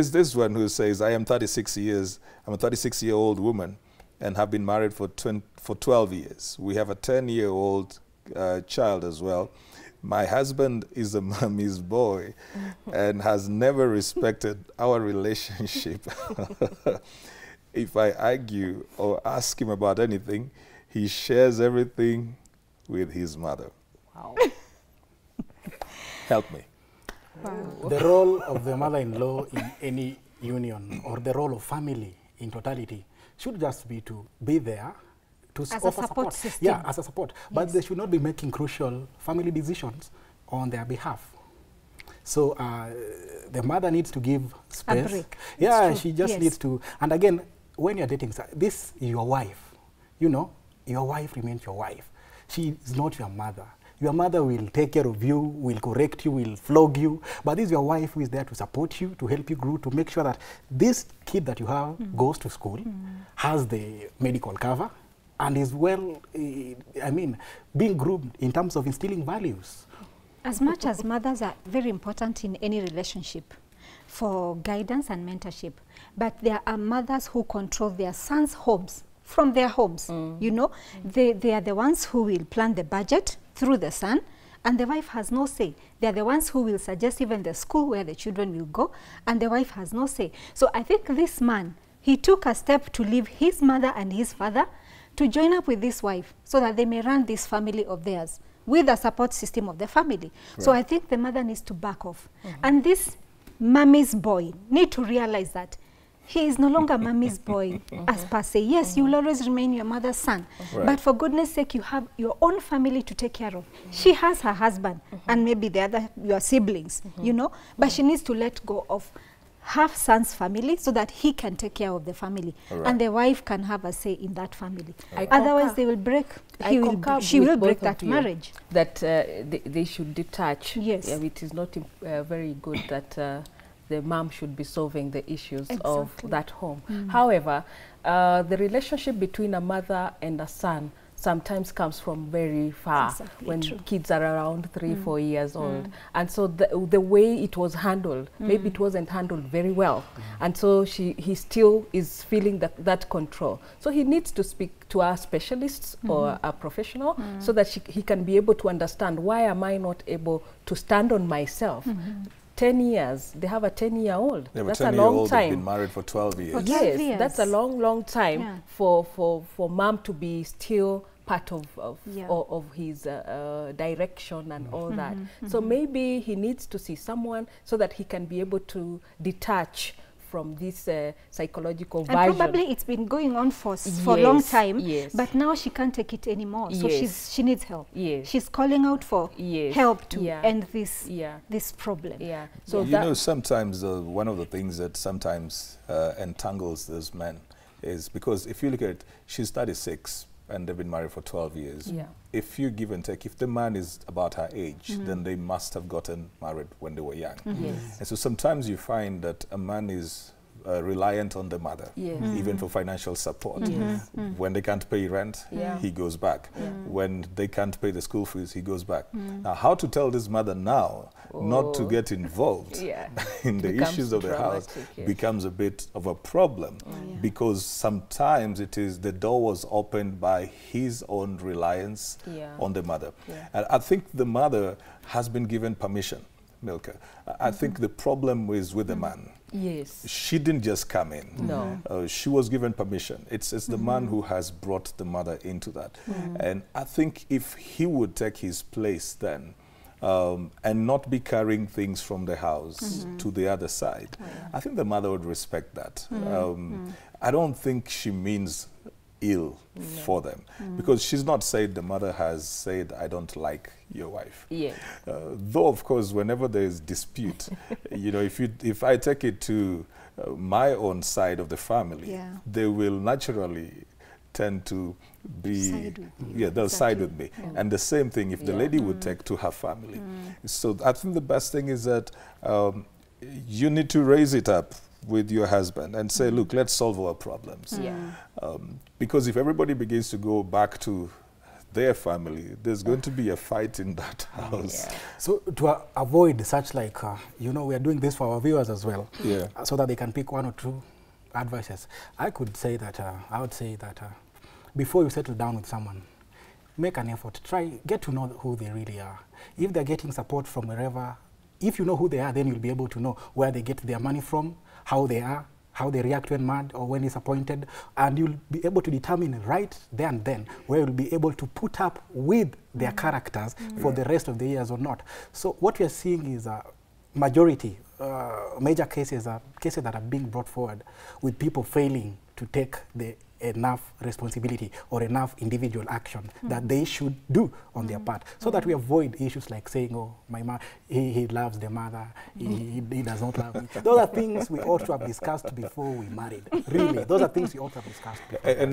It's this one who says, I am 36 years, I'm a 36 year old woman and have been married for, 20, for 12 years. We have a 10 year old uh, child as well. My husband is a mummy's boy and has never respected our relationship. if I argue or ask him about anything, he shares everything with his mother. Wow. Help me. The role of the mother-in-law in any union or the role of family in totality should just be to be there to as offer support, support. System. Yeah, as a support. Yes. But they should not be making crucial family decisions on their behalf. So uh, the mother needs to give space. A break. Yeah, she just yes. needs to. And again, when you're dating, this is your wife. You know, your wife remains your wife. She is not your mother. Your mother will take care of you, will correct you, will flog you. But this is your wife who is there to support you, to help you grow, to make sure that this kid that you have mm. goes to school, mm. has the medical cover, and is well, uh, I mean, being groomed in terms of instilling values. As much as mothers are very important in any relationship for guidance and mentorship, but there are mothers who control their sons' homes from their homes, mm. you know. Mm. They, they are the ones who will plan the budget, through the son and the wife has no say. They are the ones who will suggest even the school where the children will go and the wife has no say. So I think this man, he took a step to leave his mother and his father to join up with this wife so that they may run this family of theirs with a support system of the family. Right. So I think the mother needs to back off. Mm -hmm. And this mommy's boy need to realize that he is no longer mommy's boy as per se. Yes, mm -hmm. you'll always remain your mother's son. Right. But for goodness sake, you have your own family to take care of. Mm -hmm. She has her husband mm -hmm. and maybe the other, your siblings, mm-hmm. you know, but she needs to let go of her son's family so that he can take care of the family right. and the wife can have a say in that family right. otherwise they will break he will she will break that marriage that uh, they, they, should detach yes yeah, it is not uh, very good that uh, the mom should be solving the issues exactly. of that home. Mm. However, uh, the relationship between a mother and a son sometimes comes from very far exactly when true. kids are around three, mm. four years mm. old. And so the, the way it was handled, mm. maybe it mm. wasn't handled very well. Mm. And so she, he still is feeling that, that control. So he needs to speak to our specialists mm-hmm. or a professional so that she, he can be able to understand why am I not able to stand on myself. -hmm 10 years. They have a 10 year old. that's a long old time. been married for 12 years. For 12 yes, years. that's a long, long time yeah. for, for, for mom to be still part of, of, yeah. of, of his uh, uh, direction and mm -hmm. all mm-hmm. that. Mm -hmm. So mm-hmm. maybe he needs to see someone so that he can be able to detach from this uh, psychological and version. probably it's been going on for for a long time. Yes. But now she can't take it anymore, so yes. she's she needs help. Yes. She's calling out for yes. help to yeah. end this yeah. this problem. Yeah. So you know, sometimes uh, one of the things that sometimes uh, entangles this man is because if you look at she's 36, and they've been married for 12 years, yeah. if you give and take, if the man is about her age, mm -hmm. then they must have gotten married when they were young. Mm -hmm. yes. And so sometimes you find that a man is uh, reliant on the mother, yes. mm -hmm. even for financial support. Yes. Mm-hmm. Mm. mm. When they can't pay rent, yeah. he goes back. Yeah. When they can't pay the school fees, he goes back. Mm. Now, how to tell this mother now oh. not to oh. get involved yeah. in the issues of the house becomes a bit of a problem oh, because sometimes it is the door was opened by his own reliance on the mother. And I think the mother has been given permission, Milka. I, -hmm. think the problem is with the mm-hmm. man. Yes. She didn't just come in. No. Uh, she was given permission. It's, it's the mm -hmm. man mm-hmm. who has brought the mother into that. Mm. And I think if he would take his place then, um, and not be carrying things from the house mm -hmm. to the other side. Oh, yeah. I think the mother would respect that. Mm -hmm. um, mm. I don't think she means ill no. for them mm. because she's not said the mother has said I don't like your wife. Yeah. Uh, though of course whenever there is dispute, you know if you if I take it to uh, my own side of the family, yeah. they will naturally tend to be side yeah they'll exactly. side with me yeah. and the same thing if yeah. the lady mm. would take to her family mm. so i think the best thing is that um, you need to raise it up with your husband and say, mm-hmm. look, let's solve our problems. Yeah. Um, because if everybody begins to go back to their family, there's going to be a fight in that house. Yeah. So to uh, avoid such like, uh, you know, we are doing this for our viewers as well, yeah. Uh, so that they can pick one or two advices. I could say that, uh, I would say that uh, before you settle down with someone, make an effort, try, get to know who they really are. If they're getting support from wherever if you know who they are, then you'll be able to know where they get their money from, how they are, how they react when mad or when disappointed, and you'll be able to determine right there and then where you'll be able to put up with their mm characters mm for the rest of the years or not. So what we are seeing is a majority, uh, major cases are cases that are being brought forward with people failing to take the enough responsibility or enough individual action mm. that they should do on mm. their hmm. part so that hmm. we avoid issues like saying, oh, my ma he, he loves the mother, hmm. he, he, does not love me. Those are things we ought to have discussed before we married. Really, those are things we ought to have discussed. And, and